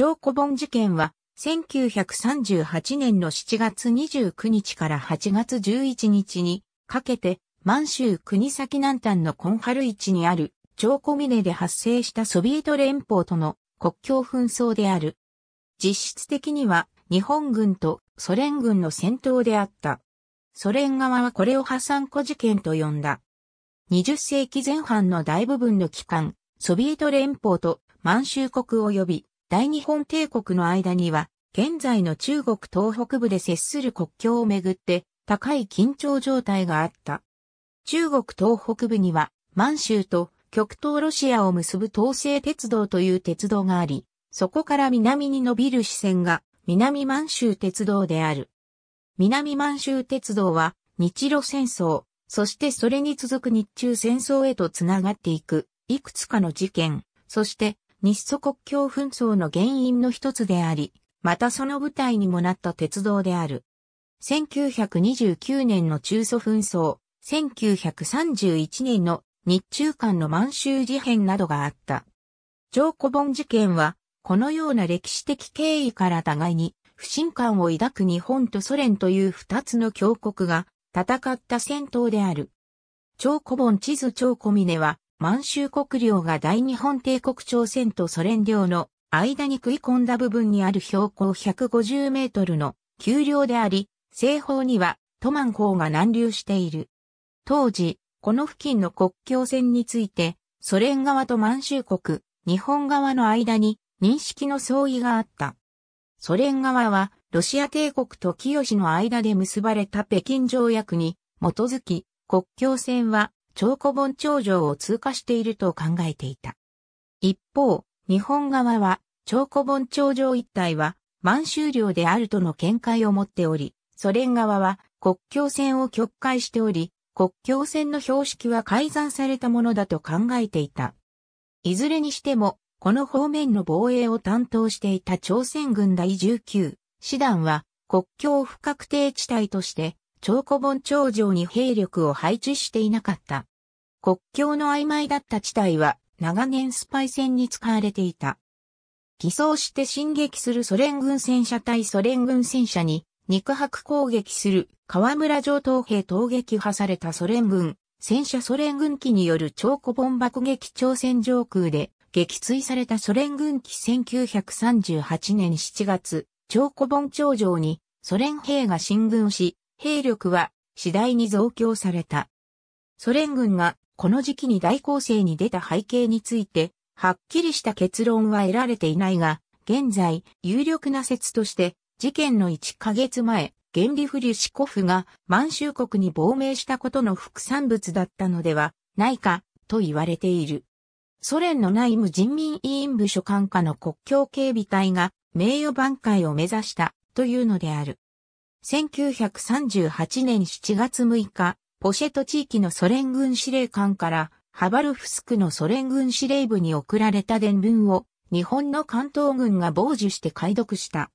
上古本事件は、1938年の7月29日から8月11日にかけて、満州国先南端のコンハル市にある上古峰で発生したソビエト連邦との国境紛争である。実質的には日本軍とソ連軍の戦闘であった。ソ連側はこれを破産古事件と呼んだ。20世紀前半の大部分の期間、ソビエト連邦と満州国及び大日本帝国の間には、現在の中国東北部で接する国境をめぐって高い緊張状態があった。中国東北部には満州と極東ロシアを結ぶ東西鉄道という鉄道があり、そこから南に伸びる支線が南満州鉄道である。南満州鉄道は日露戦争、そしてそれに続く日中戦争へとつながっていく、いくつかの事件、そして日ソ国境紛争の原因の一つであり、またその舞台にもなった鉄道である。1929年の中ソ紛争、1931年の日中間の満州事変などがあった。ジョー・コボン事件は、このような歴史的経緯から互いに不信感を抱く日本とソ連という二つの強国が戦った戦闘である。超古本地図超小峰は満州国領が大日本帝国朝鮮とソ連領の間に食い込んだ部分にある標高150メートルの丘陵であり、西方にはトマン港が南流している。当時、この付近の国境線について、ソ連側と満州国、日本側の間に認識の相違があった。ソ連側は、ロシア帝国と清の間で結ばれた北京条約に基づき、国境線は超古本頂上を通過していると考えていた。一方、日本側は、超古本頂上一帯は、満州領であるとの見解を持っており、ソ連側は国境線を曲解しており、国境線の標識は改ざんされたものだと考えていた。いずれにしても、この方面の防衛を担当していた朝鮮軍第19師団は国境不確定地帯として、超古本頂上に兵力を配置していなかった。国境の曖昧だった地帯は長年スパイ戦に使われていた。偽装して進撃するソ連軍戦車対ソ連軍戦車に肉薄攻撃する河村城東兵投撃破されたソ連軍、戦車ソ連軍機による超古本爆撃朝鮮上空で撃墜されたソ連軍機1938年7月、超古本頂上にソ連兵が進軍し、兵力は次第に増強された。ソ連軍がこの時期に大攻勢に出た背景について、はっきりした結論は得られていないが、現在、有力な説として、事件の1ヶ月前、ゲンリフリュシコフが満州国に亡命したことの副産物だったのではないかと言われている。ソ連の内務人民委員部所管下の国境警備隊が名誉挽回を目指したというのである。1938年7月6日、ポシェト地域のソ連軍司令官からハバルフスクのソ連軍司令部に送られた伝文を日本の関東軍が傍受して解読した。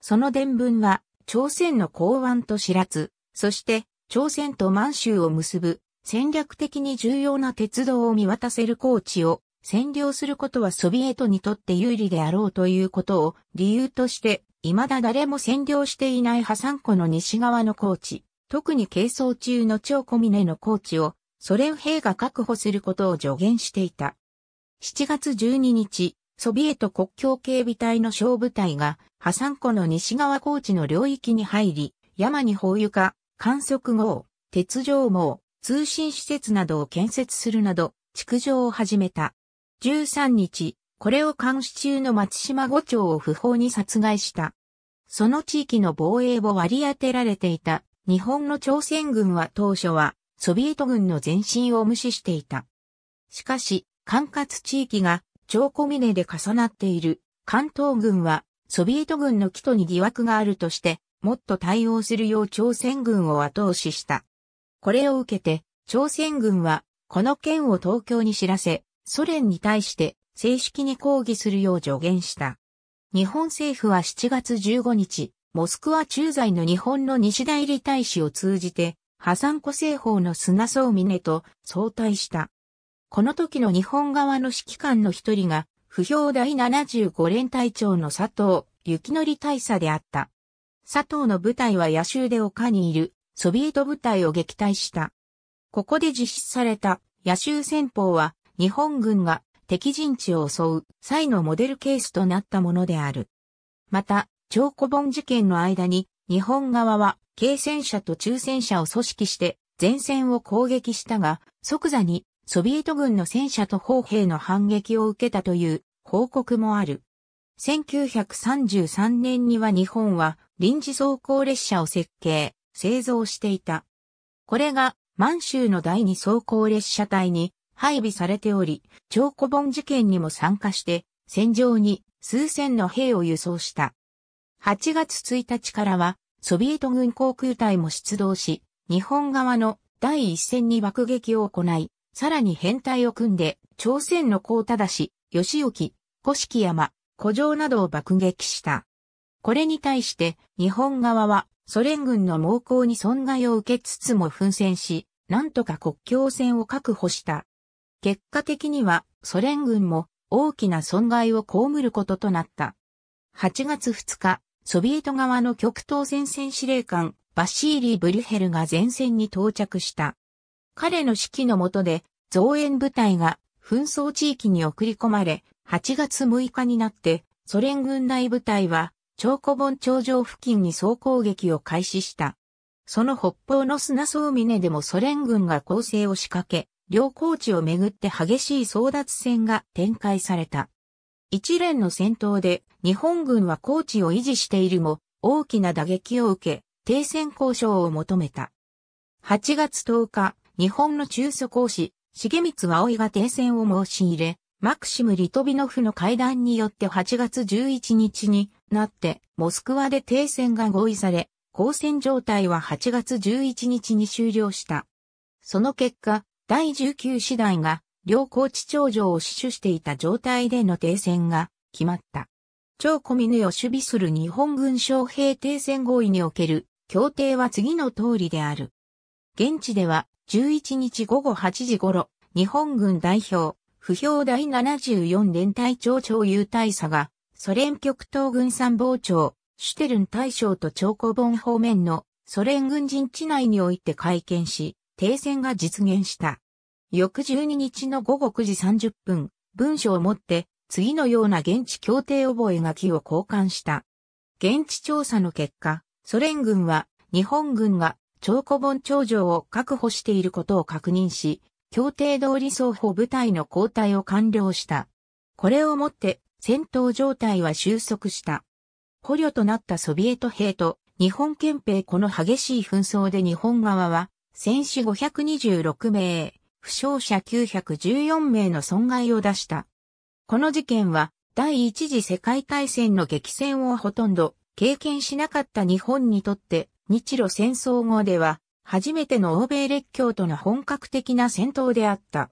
その伝文は朝鮮の港湾と知らず、そして朝鮮と満州を結ぶ戦略的に重要な鉄道を見渡せる高地を占領することはソビエトにとって有利であろうということを理由として、未だ誰も占領していないハサン湖の西側の高地、特に係争中の超小峰の高地をソ連兵が確保することを助言していた。7月12日、ソビエト国境警備隊の小部隊が破産湖の西側高地の領域に入り、山に放油化、観測号、鉄条網、通信施設などを建設するなど、築城を始めた。13日、これを監視中の松島五町を不法に殺害した。その地域の防衛を割り当てられていた日本の朝鮮軍は当初はソビエト軍の前進を無視していた。しかし、管轄地域が長小峰で重なっている関東軍はソビエト軍の基礎に疑惑があるとして、もっと対応するよう朝鮮軍を後押しした。これを受けて、朝鮮軍は、この件を東京に知らせ、ソ連に対して正式に抗議するよう助言した。日本政府は7月15日、モスクワ駐在の日本の西代理大使を通じて、破産個性法の砂総峰と相対した。この時の日本側の指揮官の一人が、不評第75連隊長の佐藤幸則大佐であった。佐藤の部隊は野州で丘にいるソビエト部隊を撃退した。ここで実施された野州戦法は日本軍が敵陣地を襲う際のモデルケースとなったものである。また、超古本事件の間に、日本側は、軽戦車と中戦車を組織して前線を攻撃したが、即座にソビエト軍の戦車と砲兵の反撃を受けたという報告もある。1933年には日本は臨時走行列車を設計、製造していた。これが満州の第二走行列車隊に配備されており、超古本事件にも参加して戦場に数千の兵を輸送した。8月1日からは、ソビエト軍航空隊も出動し、日本側の第一線に爆撃を行い、さらに編隊を組んで、朝鮮の高忠氏、吉沖、古式山、古城などを爆撃した。これに対して、日本側は、ソ連軍の猛攻に損害を受けつつも奮戦し、なんとか国境線を確保した。結果的には、ソ連軍も大きな損害を被ることとなった。8月2日、ソビエト側の極東前線司令官、バシーリー・ブリュヘルが前線に到着した。彼の指揮の下で、増援部隊が紛争地域に送り込まれ、8月6日になって、ソ連軍内部隊は、長古本頂上付近に総攻撃を開始した。その北方の砂総峰でもソ連軍が攻勢を仕掛け、両高地をめぐって激しい争奪戦が展開された。一連の戦闘で日本軍は高地を維持しているも大きな打撃を受け、停戦交渉を求めた。8月10日、日本の中祖公使、重光葵が停戦を申し入れ、マクシム・リトビノフの会談によって8月11日になって、モスクワで停戦が合意され、交戦状態は8月11日に終了した。その結果、第19師団が両高地頂上を死守していた状態での停戦が決まった。超小峰を守備する日本軍将兵停戦合意における協定は次の通りである。現地では11日午後8時頃、日本軍代表、不評第74連隊長長優大佐が、ソ連極東軍参謀長、シュテルン大将と長古本方面のソ連軍人地内において会見し、停戦が実現した。翌12日の午後9時30分、文書をもって、次のような現地協定覚書を交換した。現地調査の結果、ソ連軍は日本軍が長古本頂上を確保していることを確認し、協定通り双方部隊の交代を完了した。これをもって戦闘状態は収束した。捕虜となったソビエト兵と日本憲兵この激しい紛争で日本側は戦死526名、負傷者914名の損害を出した。この事件は第一次世界大戦の激戦をほとんど経験しなかった日本にとって日露戦争後では初めての欧米列強との本格的な戦闘であった。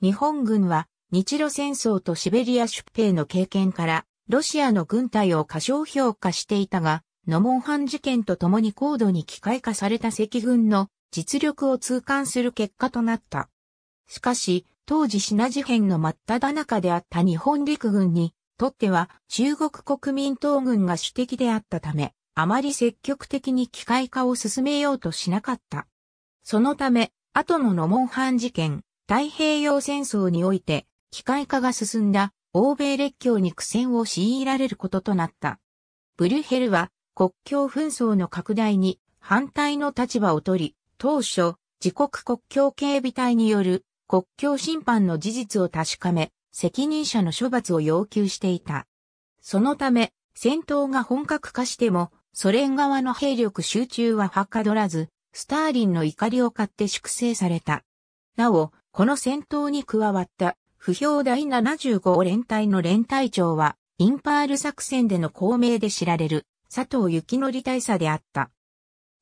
日本軍は日露戦争とシベリア出兵の経験からロシアの軍隊を過小評価していたが、ノモンハン事件とともに高度に機械化された赤軍の実力を痛感する結果となった。しかし、当時品事変の真っ只中であった日本陸軍にとっては中国国民党軍が主敵であったため、あまり積極的に機械化を進めようとしなかった。そのため、後のノモンハン事件、太平洋戦争において、機械化が進んだ欧米列強に苦戦を強いられることとなった。ブリュヘルは国境紛争の拡大に反対の立場を取り、当初、自国国境警備隊による国境侵犯の事実を確かめ、責任者の処罰を要求していた。そのため、戦闘が本格化しても、ソ連側の兵力集中ははかどらず、スターリンの怒りを買って粛清された。なお、この戦闘に加わった、不評第75連隊の連隊長は、インパール作戦での功名で知られる、佐藤幸則大佐であった。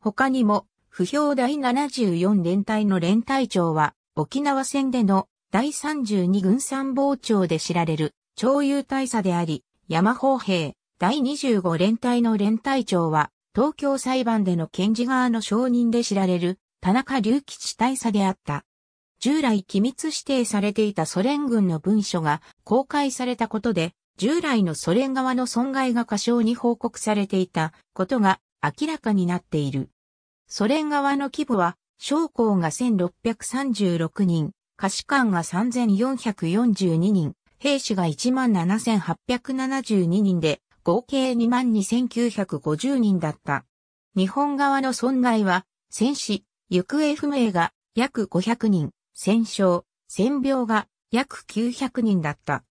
他にも、不評第74連隊の連隊長は、沖縄戦での第32軍参謀長で知られる徴友大佐であり、山砲兵第25連隊の連隊長は、東京裁判での検事側の証人で知られる田中隆吉大佐であった。従来機密指定されていたソ連軍の文書が公開されたことで、従来のソ連側の損害が過小に報告されていたことが明らかになっている。ソ連側の規模は将校が1636人、下士官が3442人、兵士が17,872人で、合計22,950人だった。日本側の損害は、戦死、行方不明が約500人、戦傷、戦病が約900人だった。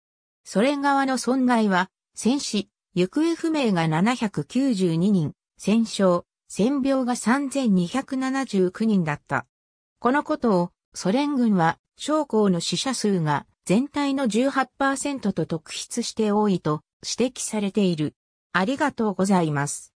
ソ連側の損害は、戦死、行方不明が792人、戦傷、戦病が3279人だった。このことを、ソ連軍は、将校の死者数が全体の18%と特筆して多いと指摘されている。ありがとうございます。